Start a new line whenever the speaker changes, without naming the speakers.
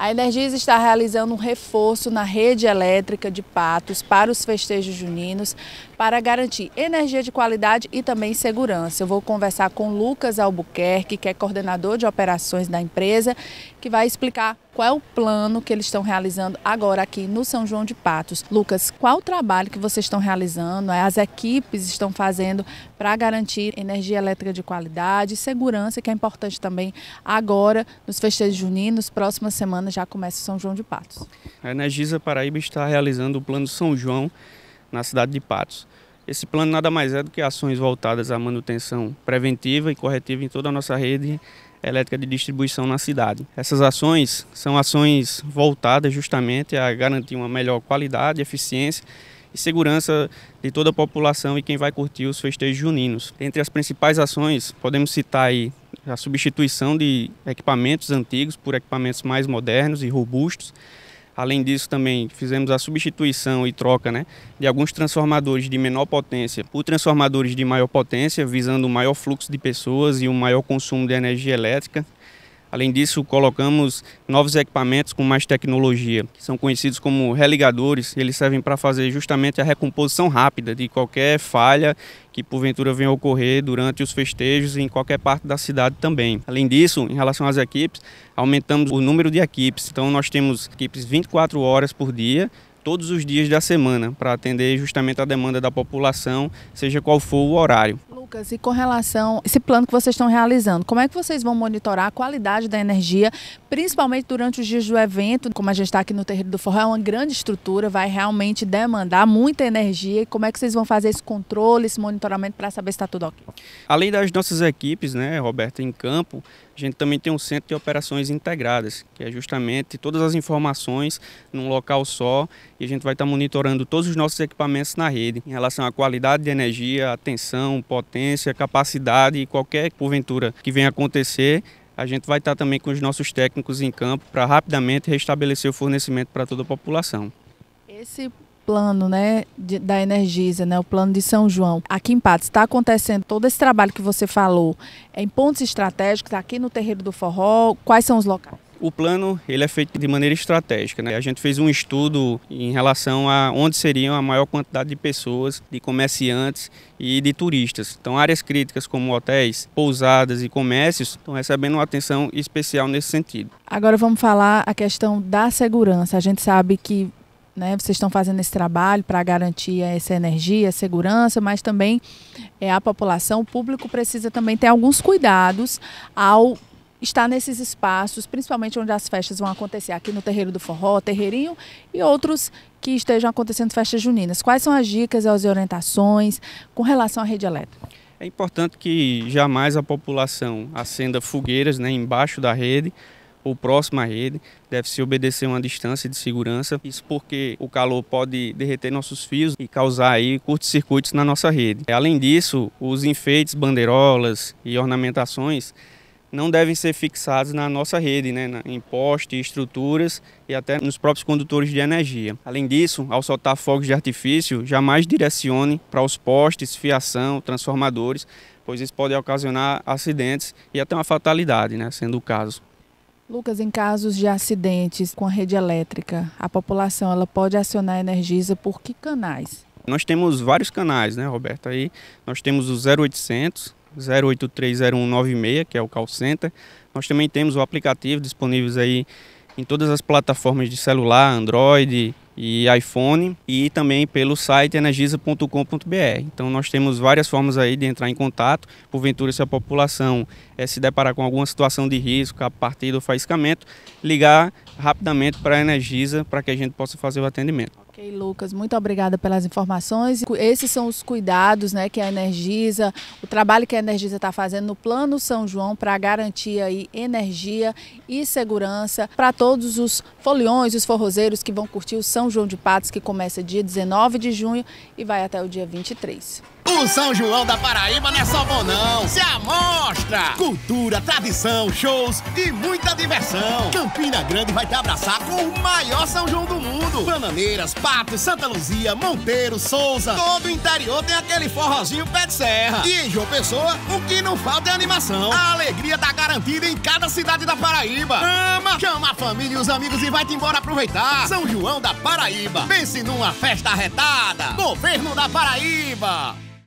A Energisa está realizando um reforço na rede elétrica de Patos para os festejos juninos, para garantir energia de qualidade e também segurança. Eu vou conversar com Lucas Albuquerque, que é coordenador de operações da empresa, que vai explicar qual é o plano que eles estão realizando agora aqui no São João de Patos? Lucas, qual o trabalho que vocês estão realizando, as equipes estão fazendo para garantir energia elétrica de qualidade, segurança, que é importante também agora nos festejos juninos, próximas semanas já começa o São João de Patos.
A Energisa Paraíba está realizando o Plano São João na cidade de Patos. Esse plano nada mais é do que ações voltadas à manutenção preventiva e corretiva em toda a nossa rede elétrica de distribuição na cidade. Essas ações são ações voltadas justamente a garantir uma melhor qualidade, eficiência e segurança de toda a população e quem vai curtir os festejos juninos. Entre as principais ações, podemos citar aí a substituição de equipamentos antigos por equipamentos mais modernos e robustos, Além disso, também fizemos a substituição e troca né, de alguns transformadores de menor potência por transformadores de maior potência, visando o maior fluxo de pessoas e um maior consumo de energia elétrica. Além disso, colocamos novos equipamentos com mais tecnologia, que são conhecidos como religadores. Eles servem para fazer justamente a recomposição rápida de qualquer falha que porventura venha a ocorrer durante os festejos em qualquer parte da cidade também. Além disso, em relação às equipes, aumentamos o número de equipes. Então nós temos equipes 24 horas por dia todos os dias da semana para atender justamente a demanda da população, seja qual for o horário.
Lucas, e com relação a esse plano que vocês estão realizando, como é que vocês vão monitorar a qualidade da energia principalmente durante os dias do evento, como a gente está aqui no Terreiro do Forró, é uma grande estrutura, vai realmente demandar muita energia. E como é que vocês vão fazer esse controle, esse monitoramento para saber se está tudo ok?
Além das nossas equipes, né, Roberta, em campo, a gente também tem um centro de operações integradas, que é justamente todas as informações num local só e a gente vai estar tá monitorando todos os nossos equipamentos na rede em relação à qualidade de energia, atenção, potência, capacidade e qualquer porventura que venha acontecer, a gente vai estar também com os nossos técnicos em campo para rapidamente restabelecer o fornecimento para toda a população.
Esse plano né, de, da Energisa, né, o plano de São João, aqui em Patos está acontecendo todo esse trabalho que você falou em pontos estratégicos, aqui no Terreiro do Forró, quais são os locais? O
plano ele é feito de maneira estratégica. Né? A gente fez um estudo em relação a onde seriam a maior quantidade de pessoas, de comerciantes e de turistas. Então, áreas críticas como hotéis, pousadas e comércios estão recebendo uma atenção especial nesse sentido.
Agora vamos falar a questão da segurança. A gente sabe que né, vocês estão fazendo esse trabalho para garantir essa energia, segurança, mas também é, a população, o público precisa também ter alguns cuidados ao estar nesses espaços, principalmente onde as festas vão acontecer, aqui no Terreiro do Forró, Terreirinho e outros que estejam acontecendo festas juninas. Quais são as dicas e as orientações com relação à rede elétrica?
É importante que jamais a população acenda fogueiras né, embaixo da rede, ou próxima à rede, deve-se obedecer uma distância de segurança, isso porque o calor pode derreter nossos fios e causar aí curtos-circuitos na nossa rede. Além disso, os enfeites, bandeirolas e ornamentações não devem ser fixados na nossa rede, né, em postes, estruturas e até nos próprios condutores de energia. Além disso, ao soltar fogos de artifício, jamais direcione para os postes, fiação, transformadores, pois isso pode ocasionar acidentes e até uma fatalidade, né, sendo o caso.
Lucas, em casos de acidentes com a rede elétrica, a população ela pode acionar a Energisa por que canais?
Nós temos vários canais, né, Roberto? Aí nós temos o 0800, 0830196, que é o call center. Nós também temos o aplicativo disponíveis aí em todas as plataformas de celular, Android e iPhone e também pelo site energisa.com.br. Então nós temos várias formas aí de entrar em contato, porventura se a população é, se deparar com alguma situação de risco a partir do faiscamento, ligar rapidamente para a Energisa para que a gente possa fazer o atendimento.
Ok, Lucas, muito obrigada pelas informações. Esses são os cuidados né, que a Energisa, o trabalho que a Energisa está fazendo no Plano São João para garantir aí energia e segurança para todos os foliões, os forrozeiros que vão curtir o São João de Patos, que começa dia 19 de junho e vai até o dia 23.
O São João da Paraíba não é só bom não, se amostra! Cultura,
tradição, shows
e muita diversão. Campina Grande vai te abraçar com o maior São João do mundo. Bananeiras, Patos, Santa Luzia, Monteiro, Souza, todo o interior tem aquele forrozinho pé de serra. E em João Pessoa, o que não falta é animação. A alegria tá garantida em cada cidade da Paraíba. Ama, chama a família e os
amigos e vai-te embora aproveitar. São João da Paraíba. Pense numa festa arretada. Governo da Paraíba.